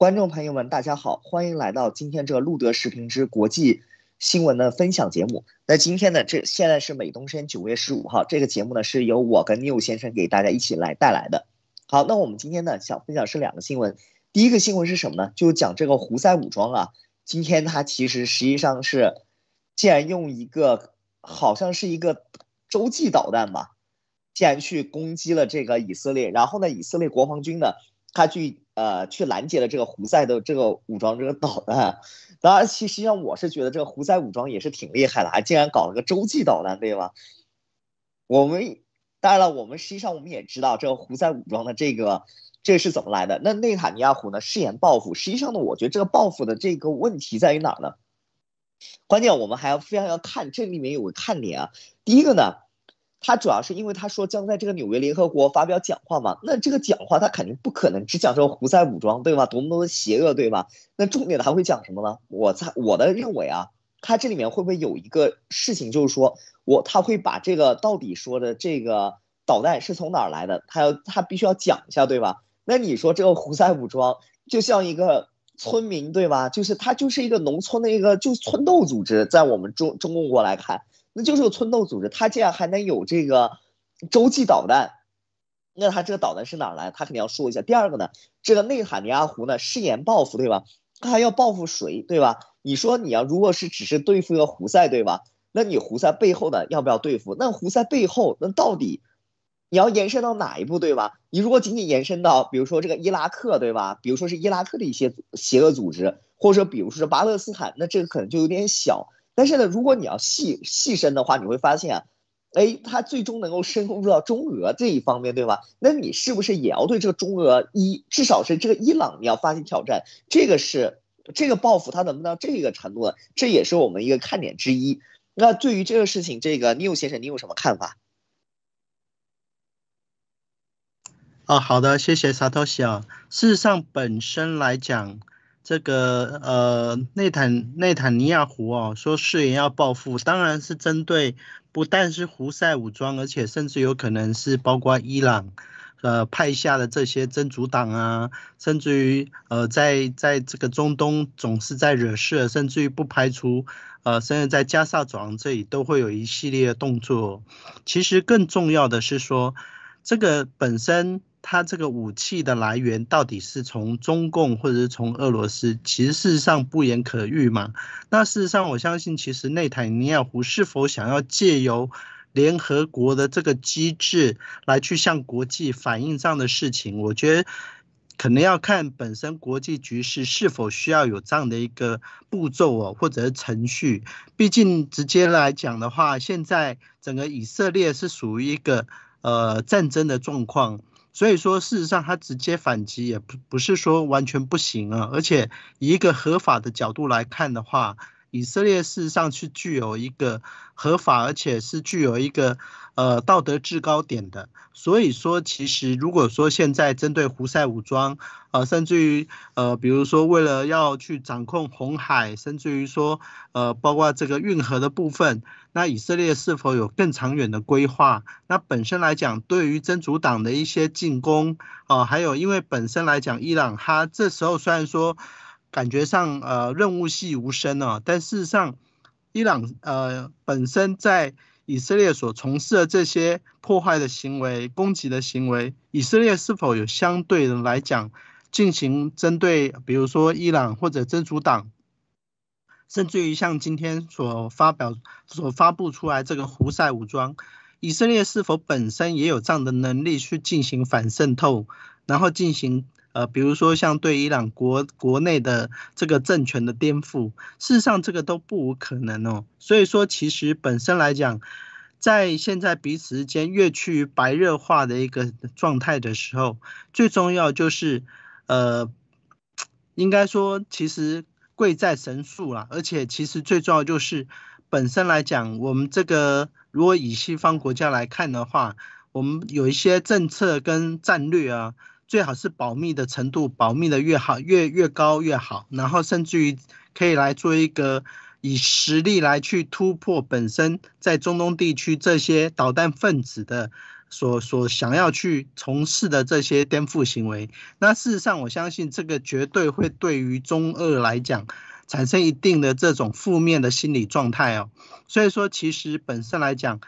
观众朋友们，大家好，欢迎来到今天这路德视频之国际新闻的分享节目。那今天呢，这现在是美东时间九月十五号，这个节目呢是由我跟尼武先生给大家一起来带来的。好，那我们今天呢想分享是两个新闻。第一个新闻是什么呢？就讲这个胡塞武装啊，今天他其实实际上是竟然用一个好像是一个洲际导弹吧，竟然去攻击了这个以色列。然后呢，以色列国防军呢，他去。呃，去拦截了这个胡塞的这个武装这个导弹。当然，其实上我是觉得这个胡塞武装也是挺厉害的，还竟然搞了个洲际导弹，对吗？我们当然了，我们实际上我们也知道这个胡塞武装的这个这是怎么来的。那内塔尼亚胡呢，誓言报复。实际上呢，我觉得这个报复的这个问题在于哪呢？关键我们还要非常要看这里面有个看点啊。第一个呢。他主要是因为他说将在这个纽约联合国发表讲话嘛，那这个讲话他肯定不可能只讲说胡塞武装对吧？多么多么邪恶对吧？那重点还会讲什么呢？我在我的认为啊，他这里面会不会有一个事情，就是说我他会把这个到底说的这个导弹是从哪儿来的？他要他必须要讲一下对吧？那你说这个胡塞武装就像一个村民对吧？就是他就是一个农村的一个就是村斗组织，在我们中中共国来看。那就是有村斗组织，他这样还能有这个洲际导弹？那他这个导弹是哪来？他肯定要说一下。第二个呢，这个内塔尼亚胡呢，誓言报复，对吧？他还要报复谁，对吧？你说你要如果是只是对付一个胡塞，对吧？那你胡塞背后呢，要不要对付？那胡塞背后，那到底你要延伸到哪一步，对吧？你如果仅仅延伸到，比如说这个伊拉克，对吧？比如说是伊拉克的一些邪恶组织，或者比如说巴勒斯坦，那这个可能就有点小。但是呢，如果你要细细深的话，你会发现啊，哎，他最终能够深入到中俄这一方面，对吧？那你是不是也要对这个中俄伊，至少是这个伊朗，你要发起挑战？这个是这个报复，他能不能这个程度呢？这也是我们一个看点之一。那对于这个事情，这个 New 先生，你有什么看法？啊，好的，谢谢萨托西啊。事实上，本身来讲。这个呃，内坦内坦尼亚胡哦，说誓言要报复，当然是针对不但是胡塞武装，而且甚至有可能是包括伊朗，呃派下的这些真主党啊，甚至于呃在在这个中东总是在惹事，甚至于不排除呃甚至在加沙走廊这里都会有一系列动作。其实更重要的是说，这个本身。他这个武器的来源到底是从中共或者是从俄罗斯？其实事实上不言可喻嘛。那事实上，我相信其实内塔尼亚胡是否想要借由联合国的这个机制来去向国际反映这样的事情，我觉得可能要看本身国际局势是否需要有这样的一个步骤哦，或者是程序。毕竟直接来讲的话，现在整个以色列是属于一个呃战争的状况。所以说，事实上，他直接反击也不不是说完全不行啊。而且，以一个合法的角度来看的话。以色列事实上是具有一个合法，而且是具有一个呃道德制高点的。所以说，其实如果说现在针对胡塞武装，呃，甚至于呃，比如说为了要去掌控红海，甚至于说呃，包括这个运河的部分，那以色列是否有更长远的规划？那本身来讲，对于真主党的一些进攻，哦，还有因为本身来讲，伊朗它这时候虽然说。感觉上，呃，润物细无声啊。但事实上，伊朗呃本身在以色列所从事的这些破坏的行为、攻击的行为，以色列是否有相对的来讲进行针对？比如说伊朗或者真主党，甚至于像今天所发表、所发布出来这个胡塞武装，以色列是否本身也有这样的能力去进行反渗透，然后进行？呃，比如说像对伊朗国国内的这个政权的颠覆，事实上这个都不无可能哦。所以说，其实本身来讲，在现在彼此之间越趋于白热化的一个状态的时候，最重要就是呃，应该说其实贵在神速啦，而且其实最重要就是本身来讲，我们这个如果以西方国家来看的话，我们有一些政策跟战略啊。最好是保密的程度，保密的越好，越越高越好。然后甚至于可以来做一个以实力来去突破本身在中东地区这些导弹分子的所所想要去从事的这些颠覆行为。那事实上，我相信这个绝对会对于中俄来讲产生一定的这种负面的心理状态哦。所以说，其实本身来讲。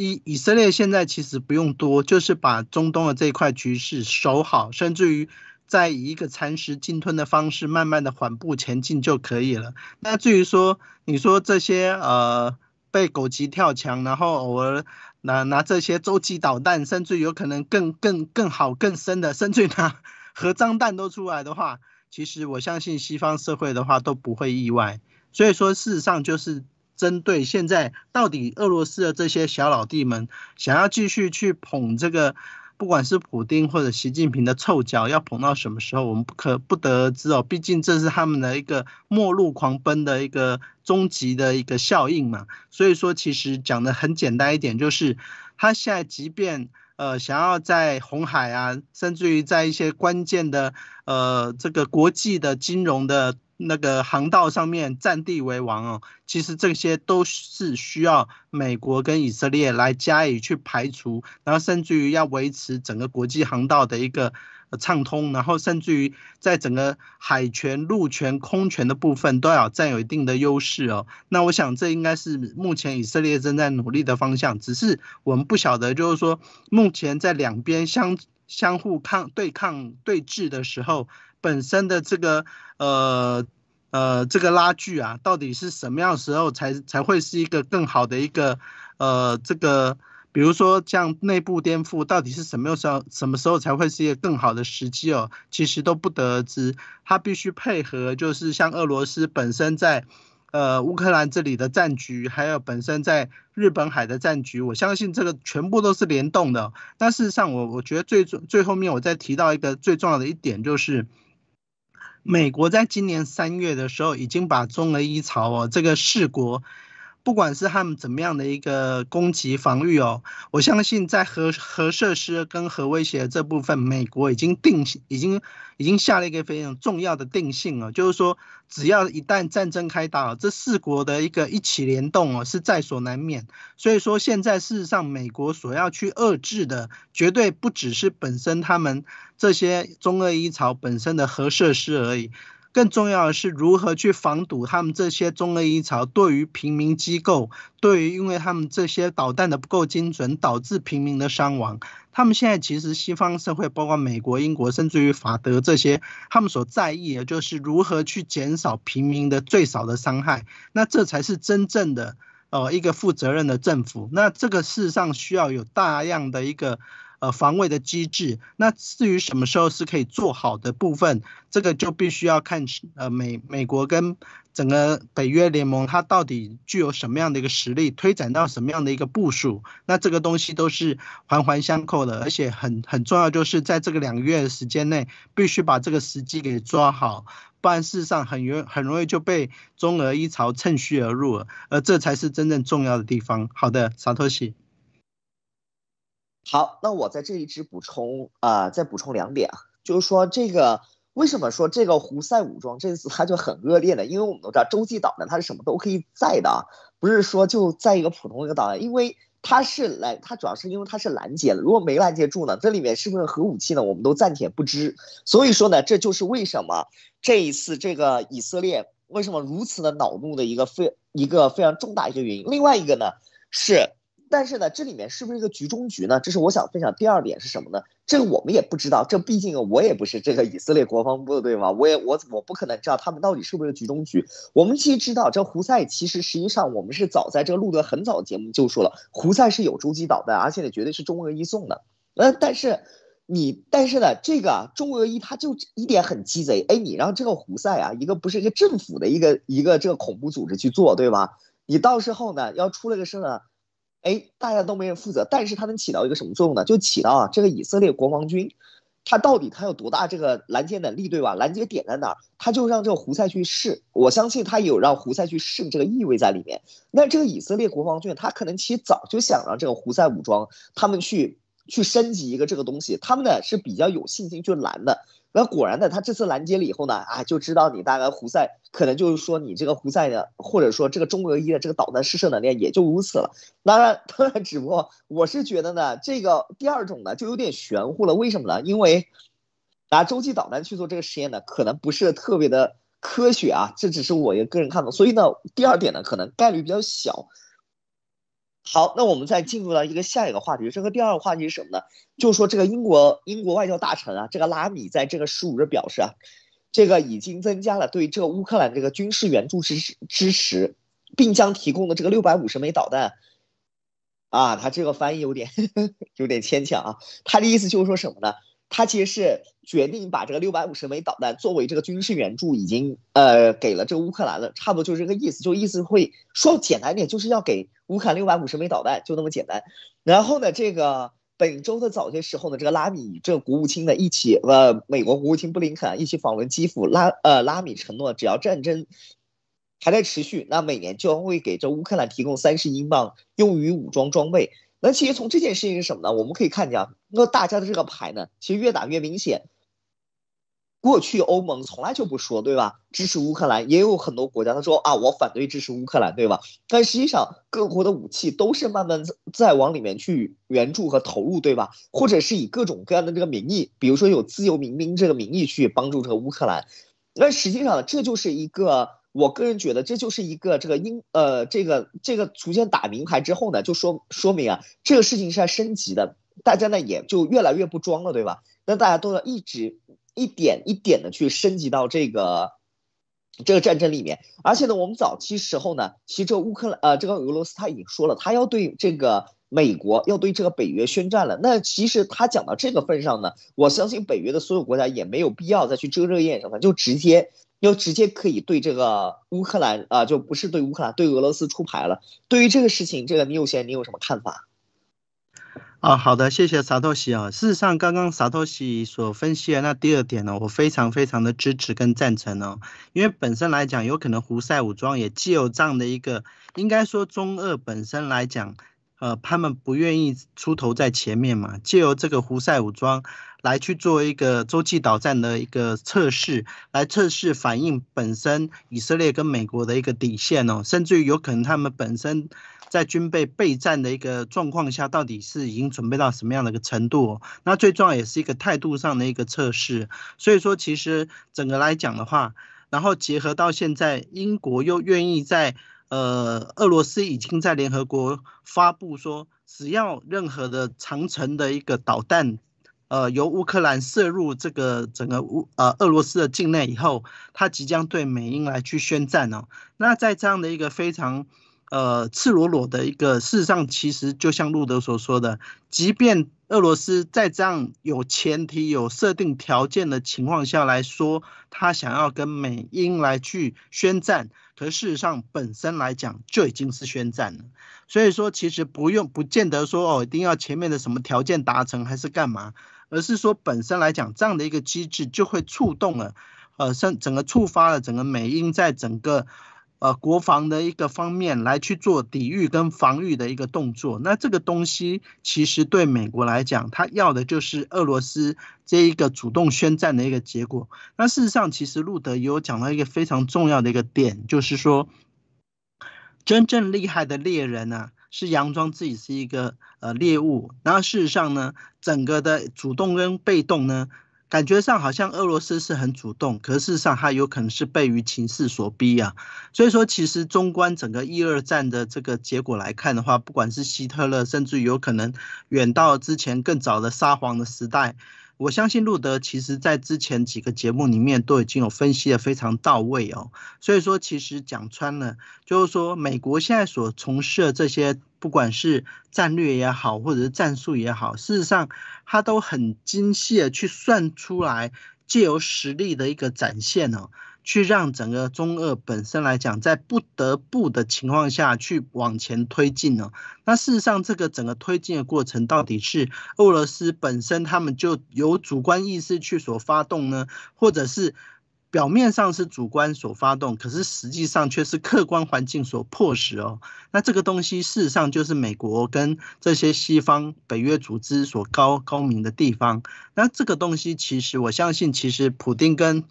以以色列现在其实不用多，就是把中东的这一块局势守好，甚至于在以一个蚕食、鲸吞的方式，慢慢的缓步前进就可以了。那至于说你说这些呃被狗急跳墙，然后偶尔拿拿这些洲际导弹，甚至有可能更更更好更深的，甚至拿核弹都出来的话，其实我相信西方社会的话都不会意外。所以说事实上就是。针对现在到底俄罗斯的这些小老弟们想要继续去捧这个，不管是普丁或者习近平的臭脚，要捧到什么时候，我们不可不得而知哦。毕竟这是他们的一个末路狂奔的一个终极的一个效应嘛。所以说，其实讲的很简单一点，就是他现在即便呃想要在红海啊，甚至于在一些关键的呃这个国际的金融的。那个航道上面占地为王哦，其实这些都是需要美国跟以色列来加以去排除，然后甚至于要维持整个国际航道的一个畅通，然后甚至于在整个海权、陆权、空权的部分都要占有一定的优势哦。那我想这应该是目前以色列正在努力的方向，只是我们不晓得，就是说目前在两边相相互抗对抗对峙的时候。本身的这个呃呃这个拉锯啊，到底是什么样时候才才会是一个更好的一个呃这个，比如说像内部颠覆，到底是什么时候什么时候才会是一个更好的时机哦？其实都不得而知。它必须配合，就是像俄罗斯本身在呃乌克兰这里的战局，还有本身在日本海的战局，我相信这个全部都是联动的。但事实上，我我觉得最最后面我再提到一个最重要的一点就是。美国在今年三月的时候，已经把中俄一朝哦这个四国。不管是他们怎么样的一个攻击防御哦，我相信在核核设施跟核威胁这部分，美国已经定已经已经下了一个非常重要的定性了，就是说，只要一旦战争开打这四国的一个一起联动哦是在所难免。所以说，现在事实上，美国所要去遏制的，绝对不只是本身他们这些中二一朝本身的核设施而已。更重要的是，如何去防堵他们这些中二一朝对于平民机构，对于因为他们这些导弹的不够精准，导致平民的伤亡。他们现在其实西方社会，包括美国、英国，甚至于法德这些，他们所在意的就是如何去减少平民的最少的伤害。那这才是真正的，呃，一个负责任的政府。那这个事实上需要有大量的一个。呃，防卫的机制。那至于什么时候是可以做好的部分，这个就必须要看呃美美国跟整个北约联盟它到底具有什么样的一个实力，推展到什么样的一个部署。那这个东西都是环环相扣的，而且很很重要，就是在这个两个月的时间内，必须把这个时机给抓好，不然事实上很容很容易就被中俄一朝趁虚而入。而这才是真正重要的地方。好的，萨托西。好，那我在这一支补充啊，再补充两点啊，就是说这个为什么说这个胡塞武装这一次他就很恶劣呢？因为我们都知道洲际导弹它是什么都可以载的，不是说就在一个普通一个导弹，因为它是拦，它主要是因为它是拦截了。如果没拦截住呢，这里面是不是核武器呢？我们都暂且不知。所以说呢，这就是为什么这一次这个以色列为什么如此的恼怒的一个非一个非常重大一个原因。另外一个呢是。但是呢，这里面是不是一个局中局呢？这是我想分享第二点是什么呢？这个我们也不知道，这毕竟我也不是这个以色列国防部的，对吗？我也我我不可能知道他们到底是不是局中局。我们其实知道，这胡塞其实实际上我们是早在这个路德很早的节目就说了，胡塞是有洲际导弹，而且呢绝对是中俄一送的。呃，但是你但是呢，这个中俄一他就一点很鸡贼，哎，你让这个胡塞啊，一个不是一个政府的一个一个这个恐怖组织去做，对吧？你到时候呢要出了个事呢？哎，大家都没有负责，但是它能起到一个什么作用呢？就起到啊，这个以色列国防军，它到底它有多大这个拦截能力，对吧？拦截点在哪儿？他就让这个胡塞去试，我相信他有让胡塞去试这个意味在里面。那这个以色列国防军，他可能其实早就想让这个胡塞武装他们去去升级一个这个东西，他们呢是比较有信心去拦的。那果然呢，他这次拦截了以后呢，啊，就知道你大概胡塞可能就是说你这个胡塞呢，或者说这个中俄一的这个导弹试射能力也就如此了。当然，当然，只不过我是觉得呢，这个第二种呢就有点玄乎了。为什么呢？因为拿洲际导弹去做这个实验呢，可能不是特别的科学啊。这只是我一个人看法，所以呢，第二点呢，可能概率比较小。好，那我们再进入到一个下一个话题，这个第二个话题是什么呢？就是说这个英国英国外交大臣啊，这个拉米在这个十五日表示啊，这个已经增加了对这个乌克兰这个军事援助支支持，并将提供的这个六百五十枚导弹，啊，他这个翻译有点 有点牵强啊，他的意思就是说什么呢？他其实是决定把这个六百五十枚导弹作为这个军事援助，已经呃给了这乌克兰了，差不多就是这个意思。就意思会说简单点，就是要给乌克兰六百五十枚导弹，就那么简单。然后呢，这个本周的早些时候呢，这个拉米这国务卿呢，一起呃美国国务卿布林肯一起访问基辅，拉呃拉米承诺，只要战争还在持续，那每年就会给这乌克兰提供三十英镑用于武装装备。那其实从这件事情是什么呢？我们可以看见啊，那大家的这个牌呢，其实越打越明显。过去欧盟从来就不说，对吧？支持乌克兰也有很多国家，他说啊，我反对支持乌克兰，对吧？但实际上各国的武器都是慢慢在往里面去援助和投入，对吧？或者是以各种各样的这个名义，比如说有自由民兵这个名义去帮助这个乌克兰。那实际上这就是一个。我个人觉得，这就是一个这个英呃这个这个逐渐打明牌之后呢，就说说明啊，这个事情是在升级的，大家呢也就越来越不装了，对吧？那大家都要一直一点一点的去升级到这个这个战争里面，而且呢，我们早期时候呢，其实这个乌克兰呃这个俄罗斯他已经说了，他要对这个。美国要对这个北约宣战了，那其实他讲到这个份上呢，我相信北约的所有国家也没有必要再去遮遮掩掩么，就直接要直接可以对这个乌克兰啊，就不是对乌克兰，对俄罗斯出牌了。对于这个事情，这个你有先，你有什么看法？啊，好的，谢谢沙托西啊。事实上，刚刚沙托西所分析的那第二点呢，我非常非常的支持跟赞成哦，因为本身来讲，有可能胡塞武装也既有这样的一个，应该说中俄本身来讲。呃，他们不愿意出头在前面嘛，借由这个胡塞武装来去做一个洲际导弹的一个测试，来测试反应本身以色列跟美国的一个底线哦，甚至于有可能他们本身在军备备战的一个状况下，到底是已经准备到什么样的一个程度？那最重要也是一个态度上的一个测试。所以说，其实整个来讲的话，然后结合到现在，英国又愿意在。呃，俄罗斯已经在联合国发布说，只要任何的长城的一个导弹，呃，由乌克兰射入这个整个乌呃俄罗斯的境内以后，它即将对美英来去宣战哦。那在这样的一个非常。呃，赤裸裸的一个事实上，其实就像路德所说的，即便俄罗斯在这样有前提、有设定条件的情况下来说，他想要跟美英来去宣战，可事实上本身来讲就已经是宣战了。所以说，其实不用不见得说哦，一定要前面的什么条件达成还是干嘛，而是说本身来讲这样的一个机制就会触动了，呃，整整个触发了整个美英在整个。呃，国防的一个方面来去做抵御跟防御的一个动作，那这个东西其实对美国来讲，他要的就是俄罗斯这一个主动宣战的一个结果。那事实上，其实路德也有讲到一个非常重要的一个点，就是说，真正厉害的猎人呢，是佯装自己是一个呃猎物，然后事实上呢，整个的主动跟被动呢。感觉上好像俄罗斯是很主动，可是事实上它有可能是被于情势所逼啊。所以说，其实纵观整个一二战的这个结果来看的话，不管是希特勒，甚至有可能远到之前更早的沙皇的时代。我相信路德其实在之前几个节目里面都已经有分析的非常到位哦，所以说其实讲穿了，就是说美国现在所从事的这些，不管是战略也好，或者是战术也好，事实上他都很精细的去算出来，借由实力的一个展现呢。去让整个中俄本身来讲，在不得不的情况下去往前推进呢？那事实上，这个整个推进的过程到底是俄罗斯本身他们就有主观意识去所发动呢，或者是表面上是主观所发动，可是实际上却是客观环境所迫使哦。那这个东西事实上就是美国跟这些西方北约组织所高高明的地方。那这个东西其实我相信，其实普丁跟。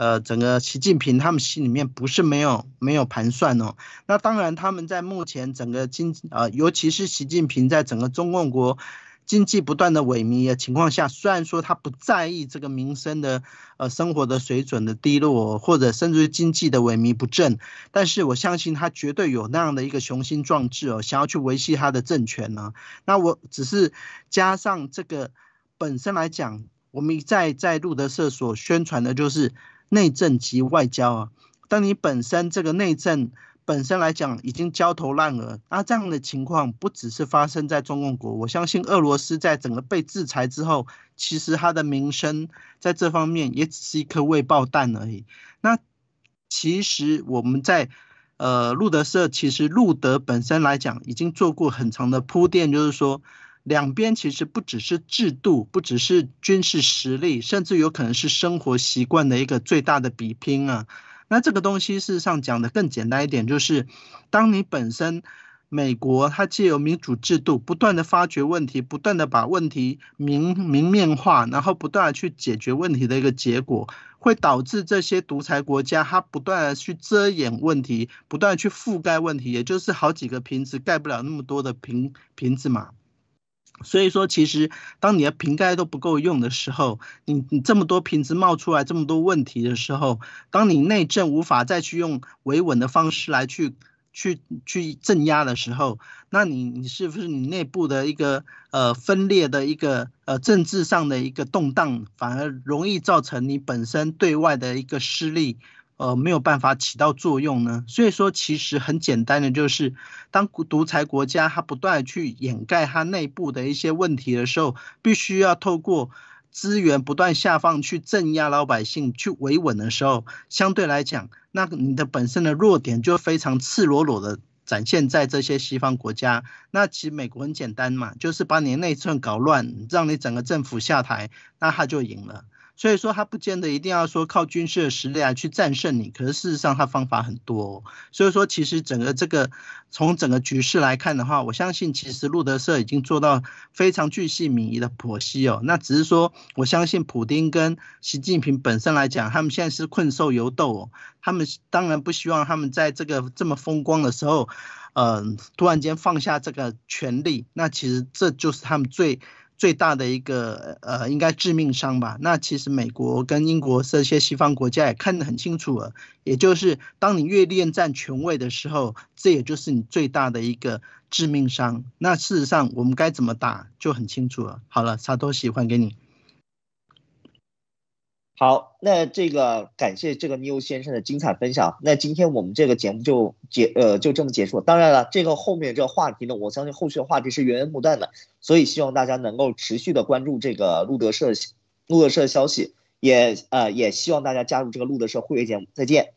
呃，整个习近平他们心里面不是没有没有盘算哦。那当然，他们在目前整个经呃，尤其是习近平在整个中共国经济不断的萎靡的情况下，虽然说他不在意这个民生的呃生活的水准的低落，或者甚至于经济的萎靡不振，但是我相信他绝对有那样的一个雄心壮志哦，想要去维系他的政权呢。那我只是加上这个本身来讲，我们一在在路德社所宣传的就是。内政及外交啊，当你本身这个内政本身来讲已经焦头烂额那这样的情况不只是发生在中共国，我相信俄罗斯在整个被制裁之后，其实他的名声在这方面也只是一颗未爆弹而已。那其实我们在呃路德社，其实路德本身来讲已经做过很长的铺垫，就是说。两边其实不只是制度，不只是军事实力，甚至有可能是生活习惯的一个最大的比拼啊。那这个东西事实上讲的更简单一点，就是当你本身美国它既有民主制度，不断的发掘问题，不断的把问题明明面化，然后不断的去解决问题的一个结果，会导致这些独裁国家它不断的去遮掩问题，不断的去覆盖问题，也就是好几个瓶子盖不了那么多的瓶瓶子嘛。所以说，其实当你的瓶盖都不够用的时候，你你这么多瓶子冒出来这么多问题的时候，当你内政无法再去用维稳的方式来去去去镇压的时候，那你你是不是你内部的一个呃分裂的一个呃政治上的一个动荡，反而容易造成你本身对外的一个失利？呃，没有办法起到作用呢。所以说，其实很简单的，就是当独裁国家它不断去掩盖它内部的一些问题的时候，必须要透过资源不断下放去镇压老百姓，去维稳的时候，相对来讲，那你的本身的弱点就非常赤裸裸的展现在这些西方国家。那其实美国很简单嘛，就是把你内政搞乱，让你整个政府下台，那他就赢了。所以说他不见得一定要说靠军事的实力来去战胜你，可是事实上他方法很多。所以说其实整个这个从整个局势来看的话，我相信其实路德社已经做到非常具细民意的剖析哦。那只是说我相信普丁跟习近平本身来讲，他们现在是困兽犹斗，哦，他们当然不希望他们在这个这么风光的时候，嗯，突然间放下这个权力。那其实这就是他们最。最大的一个呃，应该致命伤吧？那其实美国跟英国这些西方国家也看得很清楚了，也就是当你越恋战权位的时候，这也就是你最大的一个致命伤。那事实上，我们该怎么打就很清楚了。好了，沙都喜欢给你。好，那这个感谢这个妞先生的精彩分享。那今天我们这个节目就结呃就这么结束。当然了，这个后面这个话题呢，我相信后续的话题是源源不断的，所以希望大家能够持续的关注这个路德社路德社消息，也呃也希望大家加入这个路德社会员节目。再见。